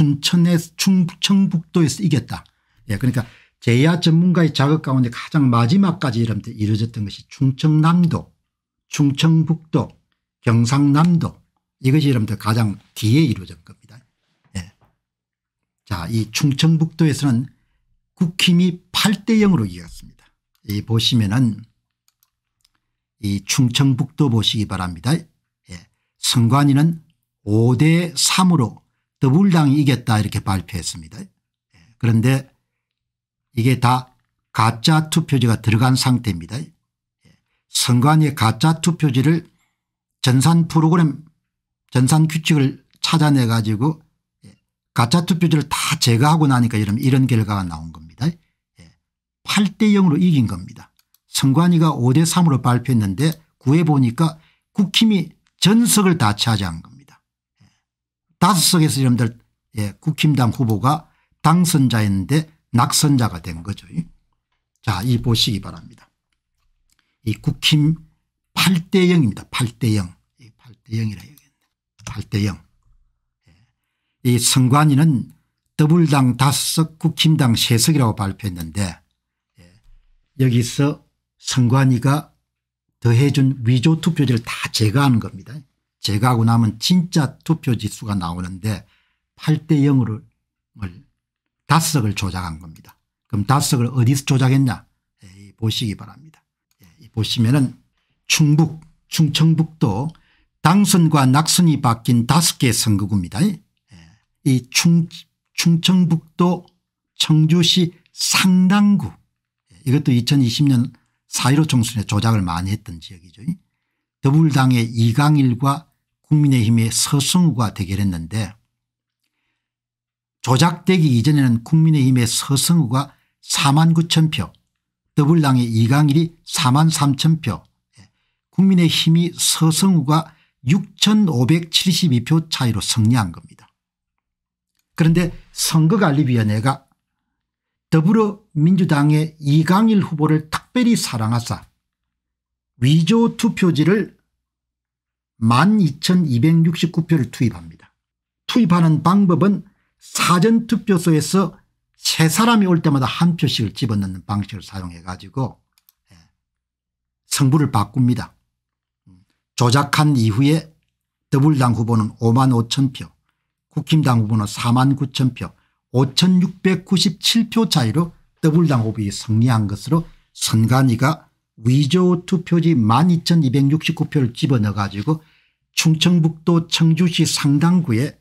춘천에 충청북도에서 이겼다. 예, 그러니까 제야 전문가의 작업 가운데 가장 마지막까지 이렇게 이루어졌던 것이 충청남도 충청북도 경상남도 이것이 이름부 가장 뒤에 이루어진 겁니다. 예. 자, 이 충청북도에서는 국힘이 8대 0으로 이겼습니다. 이 보시면은 이 충청북도 보시기 바랍니다. 예. 선관위는 5대 3으로 더불당이 이겼다 이렇게 발표했습니다. 예. 그런데 이게 다 가짜 투표지가 들어간 상태입니다. 예. 선관위의 가짜 투표지를 전산 프로그램 전산 규칙을 찾아내 가지고 예, 가짜 투표지를 다 제거하고 나니까 이런, 이런 결과가 나온 겁니다. 8대 0으로 이긴 겁니다. 선관위가 5대 3으로 발표했는데 구해보니까 국힘이 전석을 다 차지한 겁니다. 다섯 석에서 여러분들 예, 국힘당 후보가 당선자였는데 낙선자가 된 거죠. 자, 이 보시기 바랍니다. 이 국힘 8대 0입니다. 8대 0. 8대 0이라 해야겠네. 8대 0. 예. 이 선관위는 더블당 5석 국힘당 3석이라고 발표했는데 예, 여기서 선관위가 더해준 위조 투표지를 다제거하 겁니다. 제가 하고 나면 진짜 투표 지수가 나오는데 8대 0을 다섯을 조작한 겁니다. 그럼 다섯을 어디서 조작했냐 에이, 예, 보시기 바랍니다. 에 예, 보시면은 충북 충청북도 당선과 낙선이 바뀐 다섯 개 선거구입니다. 에이, 예, 충, 충청북도 청주시 상당구 이것도 2020년 4.15 총선에 조작을 많이 했던 지역이죠. 더불당의 이강일과 국민의힘의 서승우가 대결했는데 조작되기 이전에는 국민의힘의 서승우가 4만 9천 표더블당의 이강일이 4만 3천 표 예, 국민의힘이 서승우가 6572표 차이로 승리한 겁니다. 그런데 선거관리위원회가 더불어민주당의 이강일 후보를 특별히 사랑하사 위조 투표지를 12,269표를 투입합니다. 투입하는 방법은 사전투표소에서 세 사람이 올 때마다 한 표씩을 집어넣는 방식을 사용해 가지고 성부를 예, 바꿉니다. 조작한 이후에 더불당 후보는 5만 5천 표 국힘당 후보는 4만 9천 표 5697표 차이로 더블당후보이 승리한 것으로 선관위가 위조 투표지 12,269표를 집어넣어 가지고 충청북도 청주시 상당구에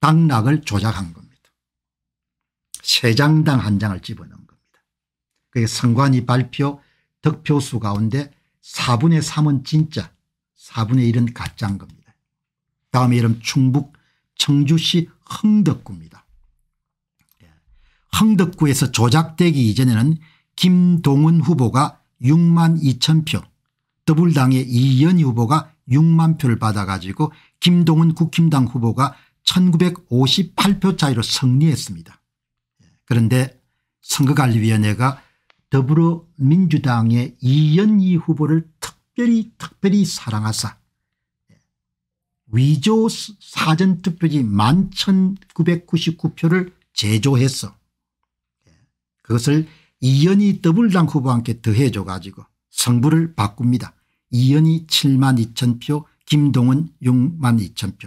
당락을 조작한 겁니다. 세 장당 한 장을 집어넣은 겁니다. 그게 선관위 발표 득표수 가운데 4분의 3은 진짜 4분의 1은 가짜인 겁니다. 다음에 이름 충북 청주시 흥덕구입니다. 흥덕구에서 조작되기 이전에는 김동은 후보가 6만 2천 표, 더블당의 이현 후보가 6만 표를 받아가지고 김동은 국힘당 후보가 1958표 차이로 승리했습니다. 그런데 선거관리위원회가 더불어민주당의 이연희 후보를 특별히 특별히 사랑하사 위조 사전투표지 11,999표를 제조했어 그것을 이연희 더블당 후보와 함께 더해줘 가지고 성부를 바꿉니다. 이연희 7만 2천 표 김동은 6만 2천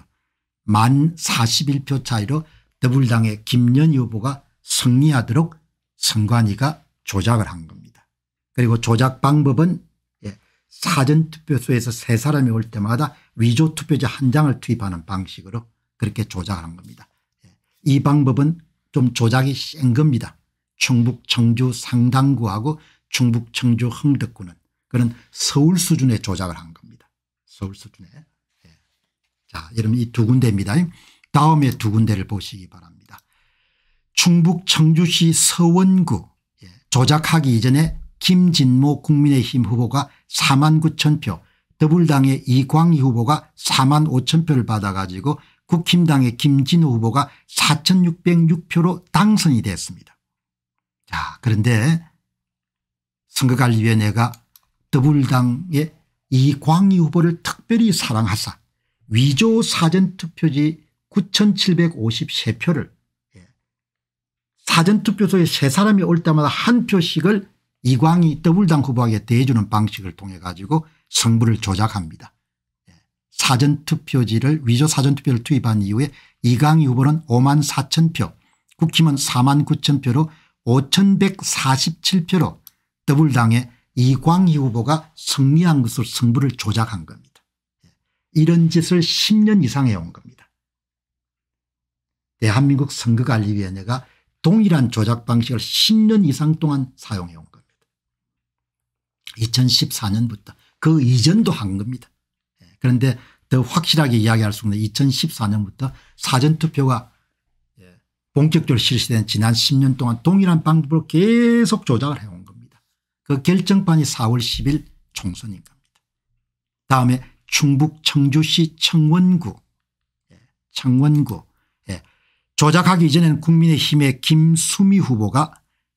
표만 41표 차이로 더불당의 김연희 후보가 승리하도록 선관위가 조작을 한 겁니다. 그리고 조작 방법은 예, 사전투표소에서 세 사람이 올 때마다 위조투표지 한 장을 투입하는 방식으로 그렇게 조작한 겁니다. 예, 이 방법은 좀 조작이 센 겁니다. 충북 청주 상당구하고 충북 청주 흥덕구는 그런 서울 수준의 조작을 한 겁니다. 서울 수준의. 예. 자, 여러분 이 두 군데입니다. 다음에 두 군데를 보시기 바랍니다. 충북 청주시 서원구 예. 조작하기 이전에 김진모 국민의힘 후보가 4만 9천 표 더불당의 이광희 후보가 4만 5천 표를 받아가지고 국힘당의 김진우 후보가 4606표로 당선이 됐습니다. 자 그런데 선거관리위원회가 더불당의 이광희 후보를 특별히 사랑하사 위조 사전투표지 9753표를 예, 사전투표소에 세 사람이 올 때마다 한 표씩을 이광희 더블당 후보에게 대주는 방식을 통해 가지고 승부를 조작합니다. 예, 사전투표지를 위조 사전투표를 투입한 이후에 이광희 후보는 5만 4천 표 국힘은 4만 9천 표로 5147표로 더블당의 이광희 후보가 승리한 것으로 승부를 조작한 겁니다. 이런 짓을 10년 이상 해온 겁니다. 대한민국 선거관리위원회가 동일한 조작 방식을 10년 이상 동안 사용해온 겁니다. 2014년부터 그 이전도 한 겁니다. 그런데 더 확실하게 이야기할 수 있는 2014년부터 사전투표가 예, 본격적으로 실시된 지난 10년 동안 동일한 방법으로 계속 조작을 해온 그 결정판이 4월 10일 총선인 겁니다. 다음에 충북 청주시 청원구 예, 청원구 예, 조작하기 이전에는 국민의힘의 김수미 후보가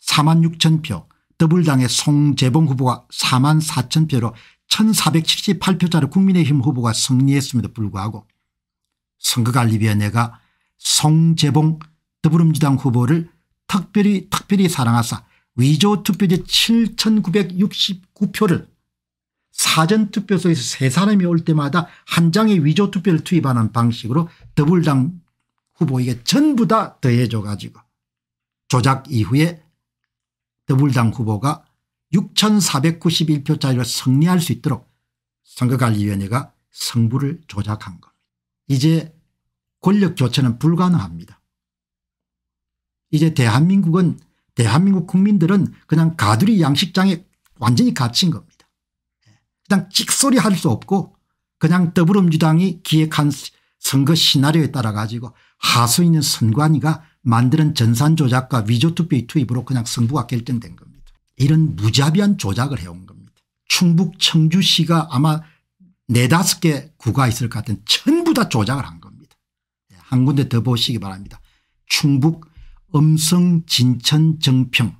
4만 6천 표 더불당의 송재봉 후보가 4만 4천 표로 1478표짜리 국민의힘 후보가 승리했음에도 불구하고 선거관리위원회가 송재봉 더불어주당 후보를 특별히 특별히 사랑하사 위조 투표지 7,969표를 사전투표소에서 세 사람이 올 때마다 한 장의 위조 투표를 투입하는 방식으로 더불당 후보에게 전부 다 더해줘 가지고 조작 이후에 더불당 후보가 6,491표 차이로 승리할 수 있도록 선거관리위원회가 승부를 조작한 겁니다. 이제 권력 교체는 불가능합니다. 이제 대한민국은 대한민국 국민들은 그냥 가두리 양식장에 완전히 갇힌 겁니다. 그냥 찍소리 할 수 없고 그냥 더불어민주당이 기획한 선거 시나리오에 따라 가지고 하수 있는 선관위가 만드는 전산 조작과 위조 투표의 투입으로 그냥 승부가 결정된 겁니다. 이런 무자비한 조작을 해온 겁니다. 충북 청주시가 아마 네다섯 개 구가 있을 것 같은 전부 다 조작을 한 겁니다. 예, 한 군데 더 보시기 바랍니다. 충북 음성 진천 정평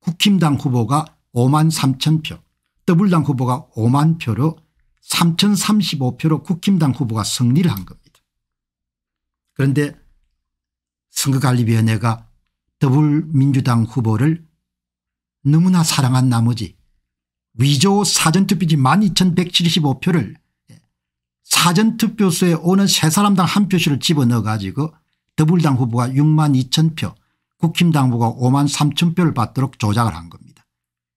국힘당 후보가 5만 3천 표더블당 후보가 5만 표로 3,035표로 국힘당 후보가 승리를 한 겁니다. 그런데 선거관리위원회가 더불민주당 후보를 너무나 사랑한 나머지 위조 사전투표지 12,175표를 사전투표소에 오는 세 사람당 한 표씩을 집어넣어 가지고 더불당 후보가 6만 2천 표 국힘당 후보가 5만 3천 표를 받도록 조작을 한 겁니다.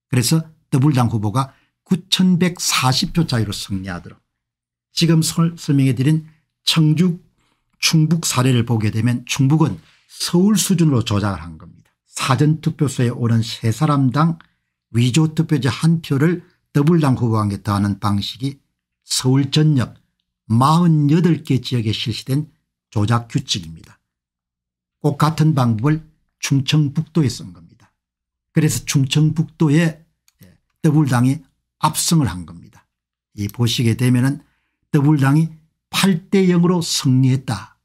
그래서 더불당 후보가 9140표 차이로 승리하도록 지금 설명해 드린 청주 충북 사례를 보게 되면 충북은 서울 수준으로 조작을 한 겁니다. 사전투표소에 오는 세 사람당 위조투표지 한 표를 더블당 후보에게 더하는 방식이 서울 전역 48개 지역에 실시된 조작 규칙입니다. 꼭 같은 방법을 충청북도에 쓴 겁니다. 그래서 충청북도에 예, 더불당이 압승을 한 겁니다. 이 보시게 되면 은 더불당이 8대 0으로 승리했다.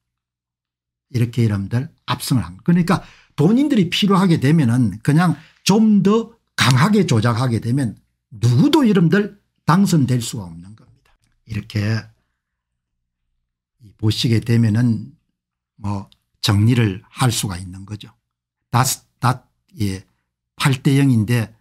이렇게 여러분들 압승을 한 그러니까 본인들이 필요하게 되면 은 그냥 좀 더 강하게 조작하게 되면 누구도 여러분들 당선될 수가 없는 겁니다. 이렇게 보시게 되면 은뭐 정리를 할 수가 있는 거죠. 닷, 예, 8대 0인데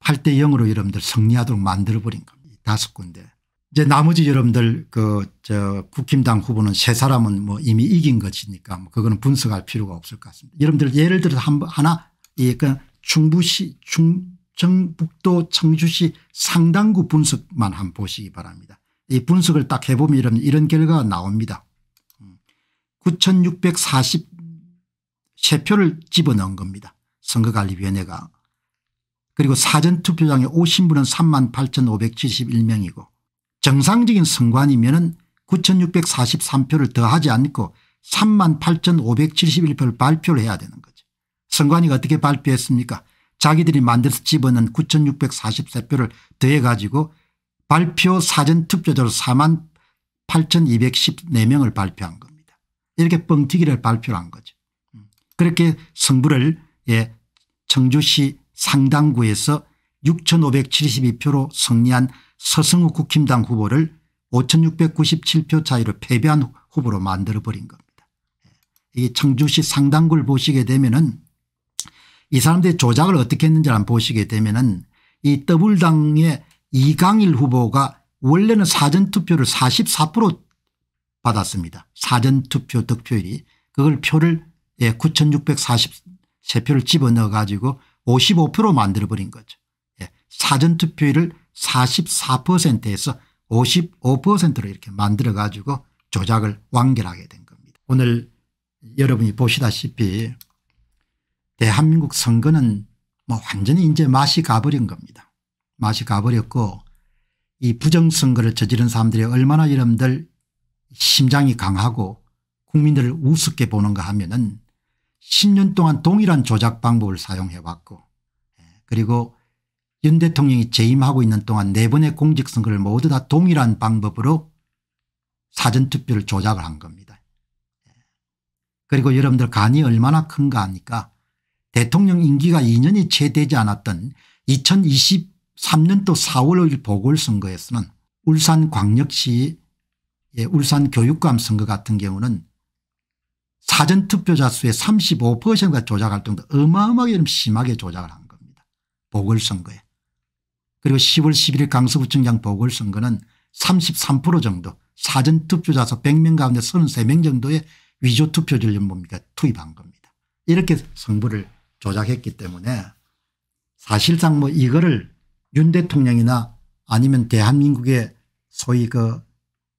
8대 0으로 여러분들 승리하도록 만들어버린 겁니다. 다섯 군데. 이제 나머지 여러분들 그저 국힘당 후보는 세 사람은 뭐 이미 이긴 것이니까 뭐 그거는 분석할 필요가 없을 것 같습니다. 여러분들 예를 들어서 한 하나 예, 그 중부시 중정북도 청주시 상당구 분석만 한 번 보시기 바랍니다. 이 분석을 딱 해보면 이런 결과가 나옵니다. 9,643표를 집어넣은 겁니다. 선거관리위원회가. 그리고 사전투표장에 오신 분은 3만 8,571명이고 정상적인 선관이면 은 9,643표를 더하지 않고 3만 8,571표를 발표를 해야 되는 거죠. 선관위가 어떻게 발표했습니까 자기들이 만들어서 집어넣은 9,643표를 더해 가지고 발표 사전투표자로 4만 8,214명을 발표한 거. 이렇게 뻥튀기를 발표한 거죠. 음. 그렇게 승부를 예, 청주시 상당구에서 6572표로 승리한 서승우 국힘당 후보를 5697표 차이로 패배한 후보로 만들어버린 겁니다. 예. 이 청주시 상당구를 보시게 되면은 이 사람들이 조작을 어떻게 했는지 한 보시게 되면은 이 더블당의 이강일 후보가 원래는 사전투표를 44% 받았습니다. 사전투표 득표율이 그걸 표를 예, 9643표를 집어넣어 가지고 55%로 만들어버린 거죠. 예, 사전투표율을 44%에서 55%로 이렇게 만들어 가지고 조작을 완결하게 된 겁니다. 오늘 여러분이 보시다시피 대한민국 선거는 뭐 완전히 이제 맛이 가버린 겁니다. 맛이 가버렸고 이 부정선거를 저지른 사람들이 얼마나 여러분들 심장이 강하고 국민들을 우습게 보는가 하면은 10년 동안 동일한 조작 방법을 사용해 왔고 예, 그리고 윤 대통령이 재임하고 있는 동안 네 번의 공직선거를 모두 다 동일한 방법으로 사전투표를 조작을 한 겁니다. 예. 그리고 여러분들 간이 얼마나 큰가 하니까 대통령 임기가 2년이 채 되지 않았던 2023년도 4월 5일 보궐선거에서는 울산 광역시 예, 울산 교육감 선거 같은 경우는 사전투표자 수의 35%가 조작할 정도 어마어마하게 심하게 조작을 한 겁니다. 보궐선거에. 그리고 10월 11일 강서구청장 보궐선거는 33% 정도 사전투표자 수 100명 가운데 33명 정도의 위조투표지를 뭡니까 투입한 겁니다. 이렇게 선거를 조작했기 때문에 사실상 뭐 이거를 윤 대통령이나 아니면 대한민국의 소위 그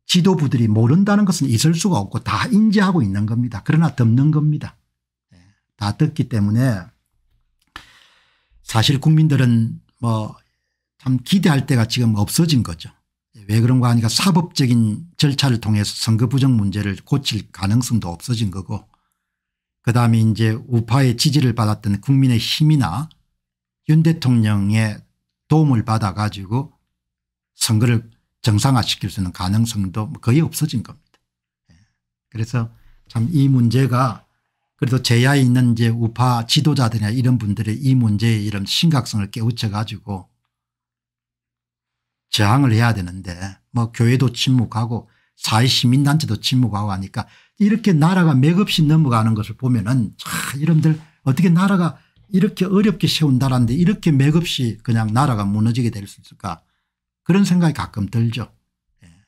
지도부들이 모른다는 것은 있을 수가 없고 다 인지하고 있는 겁니다. 그러나 덮는 겁니다. 예, 다듣기 때문에 사실 국민들은 뭐 참 기대할 때가 지금 없어진 거죠. 예, 왜 그런가 하니까 사법적인 절차를 통해서 선거 부정 문제를 고칠 가능성도 없어진 거고 그다음에 이제 우파의 지지를 받았던 국민의 힘이나 윤 대통령의 도움을 받아 가지고 선거를 정상화시킬 수 있는 가능성도 거의 없어진 겁니다. 예. 그래서 참 이 문제가 그래도 제야에 있는 이제 우파 지도자들이나 이런 분들의 이 문제의 이런 심각성을 깨우쳐 가지고 저항을 해야 되는데 뭐 교회도 침묵하고 사회시민단체도 침묵하고 하니까 이렇게 나라가 맥없이 넘어가는 것을 보면은 자 이런들 어떻게 나라가 이렇게 어렵게 세운다는데 이렇게 맥없이 그냥 나라가 무너지게 될 수 있을까 그런 생각이 가끔 들죠. 예.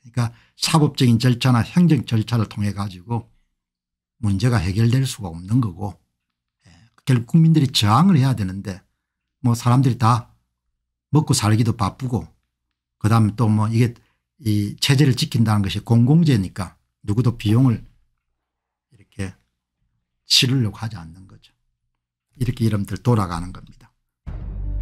그러니까 사법적인 절차나 행정 절차를 통해 가지고 문제가 해결될 수가 없는 거고 예. 결국 국민들이 저항을 해야 되는데 뭐 사람들이 다 먹고 살기도 바쁘고 그다음에 또뭐 이게 이 체제를 지킨다는 것이 공공재니까 누구도 비용을 이렇게 치르려고 하지 않는 거죠. 이렇게 이름들 돌아가는 겁니다.